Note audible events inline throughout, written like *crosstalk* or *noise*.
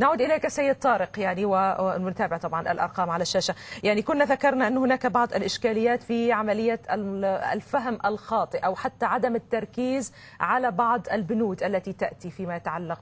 نعود إليك سيد طارق يعني ونتابع طبعا الأرقام على الشاشة يعني كنا ذكرنا أن هناك بعض الإشكاليات في عملية الفهم الخاطئ أو حتى عدم التركيز على بعض البنود التي تأتي فيما يتعلق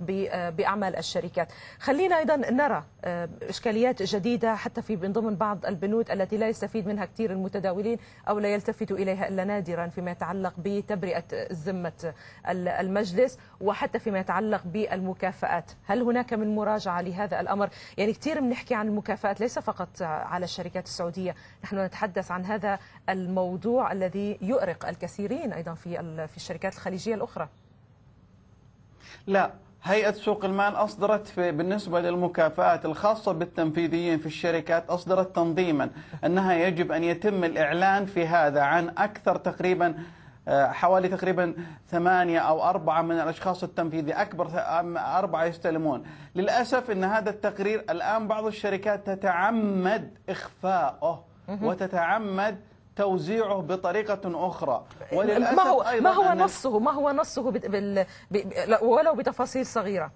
بأعمال الشركات خلينا أيضا نرى آه، إشكاليات جديدة حتى في من ضمن بعض البنود التي لا يستفيد منها كثير المتداولين أو لا يلتفتوا إليها إلا نادرا فيما يتعلق بتبرئة ذمة المجلس وحتى فيما يتعلق بالمكافآت هل هناك من مراجعة لهذا الأمر يعني كثير بنحكي عن المكافآت ليس فقط على الشركات السعودية نحن نتحدث عن هذا الموضوع الذي يؤرق الكثيرين أيضا في في الشركات الخليجية الأخرى لا هيئة سوق المال أصدرت في بالنسبة للمكافآت الخاصة بالتنفيذيين في الشركات أصدرت تنظيما أنها يجب أن يتم الإعلان في هذا عن أكثر تقريبا حوالي تقريبا ثمانية أو أربعة من الأشخاص التنفيذي أكبر أربعة يستلمون للأسف أن هذا التقرير الآن بعض الشركات تتعمد إخفاءه وتتعمد توزيعه بطريقة أخرى وللأسف ما هو, ما هو نصه ما هو نصه ولو بتفاصيل صغيرة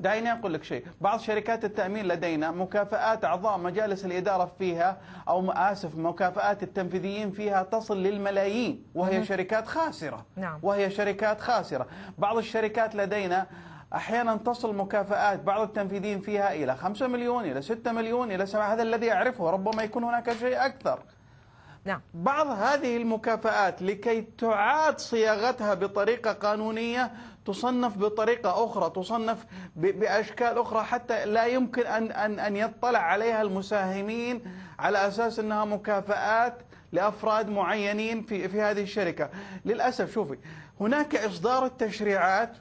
دعيني أقول لك شيء بعض شركات التأمين لدينا مكافآت أعضاء مجالس الإدارة فيها أو آسف مكافآت التنفيذيين فيها تصل للملايين وهي شركات خاسرة نعم. وهي شركات خاسرة بعض الشركات لدينا احيانا تصل مكافآت بعض التنفيذيين فيها الى 5 مليون الى 6 مليون الى 7 هذا الذي اعرفه ربما يكون هناك شيء اكثر نعم بعض هذه المكافآت لكي تعاد صياغتها بطريقة قانونية تصنف بطريقة أخرى تصنف بأشكال أخرى حتى لا يمكن أن, أن, أن يطلع عليها المساهمين على أساس أنها مكافآت لأفراد معينين في, في هذه الشركة للأسف شوفي هناك إصدار التشريعات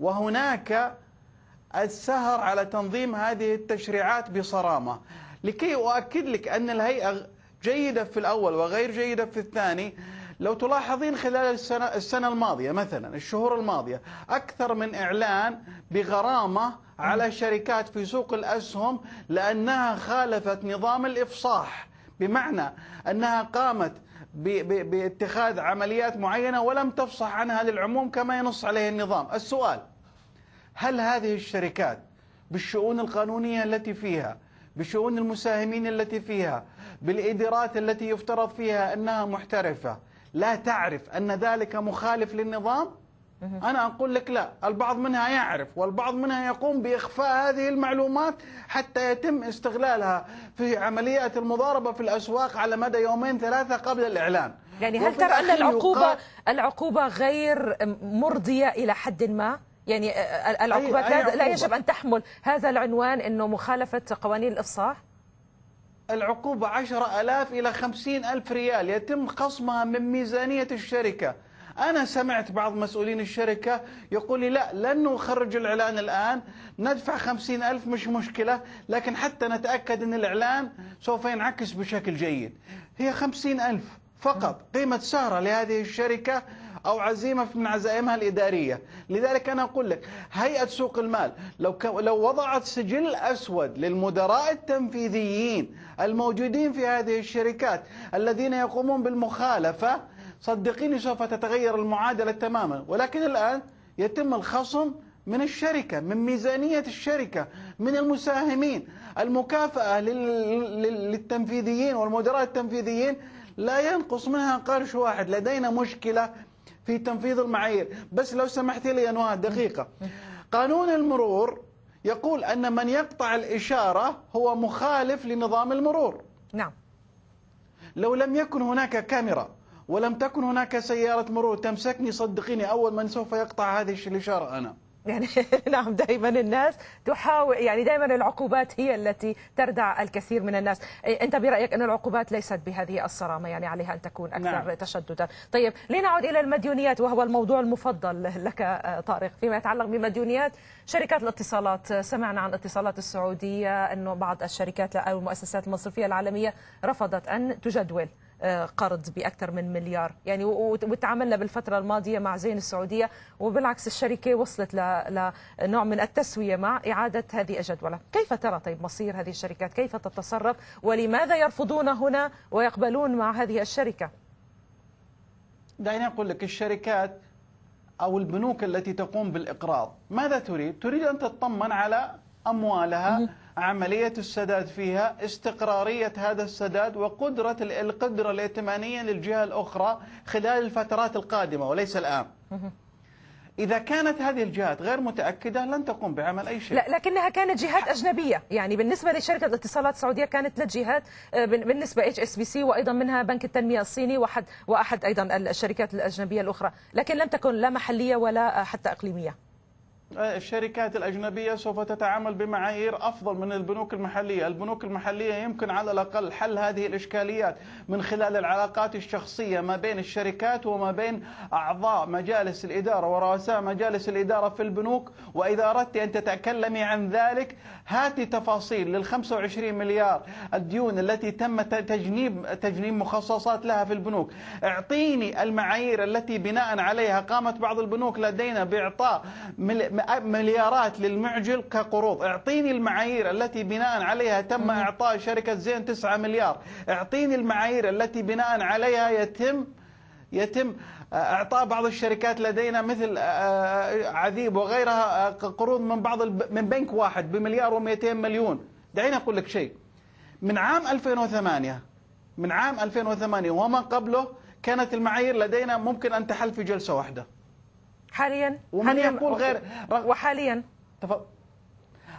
وهناك السهر على تنظيم هذه التشريعات بصرامة لكي أؤكد لك أن الهيئة جيدة في الأول وغير جيدة في الثاني لو تلاحظين خلال السنة, السنة الماضية مثلا الشهور الماضية أكثر من إعلان بغرامة على شركات في سوق الأسهم لأنها خالفت نظام الإفصاح بمعنى أنها قامت باتخاذ عمليات معينة ولم تفصح عنها للعموم كما ينص عليه النظام السؤال هل هذه الشركات بالشؤون القانونية التي فيها بشؤون المساهمين التي فيها بالإدارات التي يفترض فيها أنها محترفة لا تعرف أن ذلك مخالف للنظام أنا أقول لك لا البعض منها يعرف والبعض منها يقوم بإخفاء هذه المعلومات حتى يتم استغلالها في عمليات المضاربة في الأسواق على مدى يومين ثلاثة قبل الإعلان يعني هل ترى أن العقوبة, العقوبة غير مرضية إلى حد ما؟ يعني آه، آه، أيوة، العقوبات أي لا, أيوة، لا يجب أن تحمل هذا العنوان أنه مخالفة قوانين الإفصاح العقوبة 10000 إلى 50000 ريال يتم خصمها من ميزانية الشركة أنا سمعت بعض مسؤولين الشركة يقول لي لا لن نخرج الإعلان الآن ندفع خمسين ألف مش مشكلة لكن حتى نتأكد أن الإعلان سوف ينعكس بشكل جيد هي خمسين ألف فقط قيمة سهرة لهذه الشركة أو عزيمة من عزائمها الإدارية لذلك أنا أقول لك هيئة سوق المال لو, لو وضعت سجل أسود للمدراء التنفيذيين الموجودين في هذه الشركات الذين يقومون بالمخالفة صدقيني سوف تتغير المعادلة تماما ولكن الآن يتم الخصم من الشركة من ميزانية الشركة من المساهمين المكافأة للتنفيذيين والمدراء التنفيذيين لا ينقص منها قرش واحد لدينا مشكلة في تنفيذ المعايير بس لو سمحت لي أنواع دقيقة قانون المرور يقول أن من يقطع الإشارة هو مخالف لنظام المرور نعم لو لم يكن هناك كاميرا ولم تكن هناك سيارة مرور تمسكني صدقيني أول من سوف يقطع هذه الإشارة أنا يعني *laughs* نعم دائما الناس تحاول يعني دائما العقوبات هي التي تردع الكثير من الناس إيه، انت برايك ان العقوبات ليست بهذه الصرامه يعني عليها ان تكون اكثر نعم. تشددا طيب لنعد الى المديونيات وهو الموضوع المفضل *laughs* لك آه، طارق فيما يتعلق بمديونيات شركات الاتصالات سمعنا عن اتصالات السعوديه انه بعض الشركات او المؤسسات المصرفيه العالميه رفضت ان تجدول قرض باكثر من مليار يعني وتعاملنا بالفتره الماضيه مع زين السعوديه وبالعكس الشركه وصلت لنوع من التسويه مع اعاده هذه الجدوله كيف ترى طيب مصير هذه الشركات كيف تتصرف ولماذا يرفضون هنا ويقبلون مع هذه الشركه دعيني اقول لك الشركات او البنوك التي تقوم بالاقراض ماذا تريد تريد ان تطمن على اموالها عملية السداد فيها استقرارية هذا السداد وقدرة القدرة الائتمانية للجهة الأخرى خلال الفترات القادمة وليس الآن إذا كانت هذه الجهات غير متأكدة لن تقوم بعمل أي شيء لا لكنها كانت جهات أجنبية يعني بالنسبة لشركة الاتصالات السعودية كانت ثلاث جهات آه، بالنسبة اتش اس بي سي وأيضا منها بنك التنمية الصيني وأحد وأحد أيضا الشركات الأجنبية الأخرى لكن لم تكن لا محلية ولا آه، حتى إقليمية الشركات الأجنبية سوف تتعامل بمعايير أفضل من البنوك المحلية البنوك المحلية يمكن على الأقل حل هذه الإشكاليات من خلال العلاقات الشخصية ما بين الشركات وما بين أعضاء مجالس الإدارة ورؤساء مجالس الإدارة في البنوك وإذا أردت أن تتكلمي عن ذلك هاتي تفاصيل لل 25 مليار الديون التي تم تجنيب تجنيب مخصصات لها في البنوك اعطيني المعايير التي بناء عليها قامت بعض البنوك لدينا بإعطاء مليارات للمعجل كقروض اعطيني المعايير التي بناء عليها تم اعطاء شركه زين 9 مليار اعطيني المعايير التي بناء عليها يتم يتم آه، اعطاء بعض الشركات لدينا مثل آه، آه، عذيب وغيرها قروض من بعض من بنك واحد بمليار و200 مليون دعيني اقول لك شيء من عام 2008 من عام 2008 وما قبله كانت المعايير لدينا ممكن ان تحل في جلسه واحده حاليا ومن يقول غير وحاليا تفضل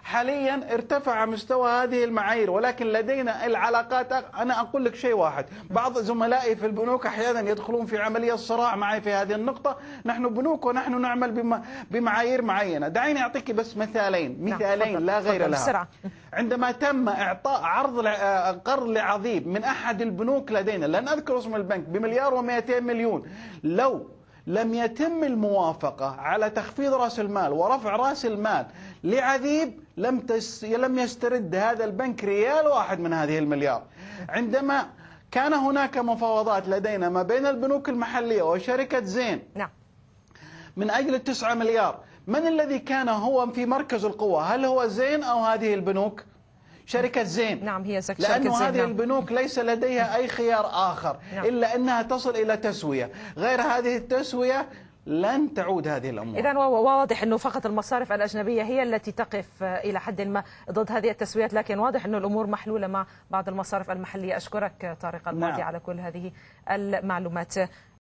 حاليا ارتفع مستوى هذه المعايير ولكن لدينا العلاقات انا اقول لك شيء واحد بعض زملائي في البنوك احيانا يدخلون في عمليه صراع معي في هذه النقطه نحن بنوك ونحن نعمل بمعايير معينه دعيني اعطيك بس مثالين نعم، مثالين لا غير لها عندما تم اعطاء عرض آه، قرض لعظيم من احد البنوك لدينا لن اذكر اسم البنك بمليار و200 مليون لو لم يتم الموافقة على تخفيض رأس المال ورفع رأس المال لعذيب لم, تس لم يسترد هذا البنك ريال واحد من هذه المليار عندما كان هناك مفاوضات لدينا ما بين البنوك المحلية وشركة زين نعم من أجل التسعة مليار من الذي كان هو في مركز القوة هل هو زين أو هذه البنوك؟ شركة زين نعم هي شركة لأن زين هذه نعم. البنوك ليس لديها أي خيار آخر نعم. إلا أنها تصل إلى تسوية غير هذه التسوية لن تعود هذه الأمور إذا واضح أنه فقط المصارف الأجنبية هي التي تقف آه، إلى حد ما ضد هذه التسويات لكن واضح أنه الأمور محلولة مع بعض المصارف المحلية أشكرك آه، طارق الماضي نعم. على كل هذه المعلومات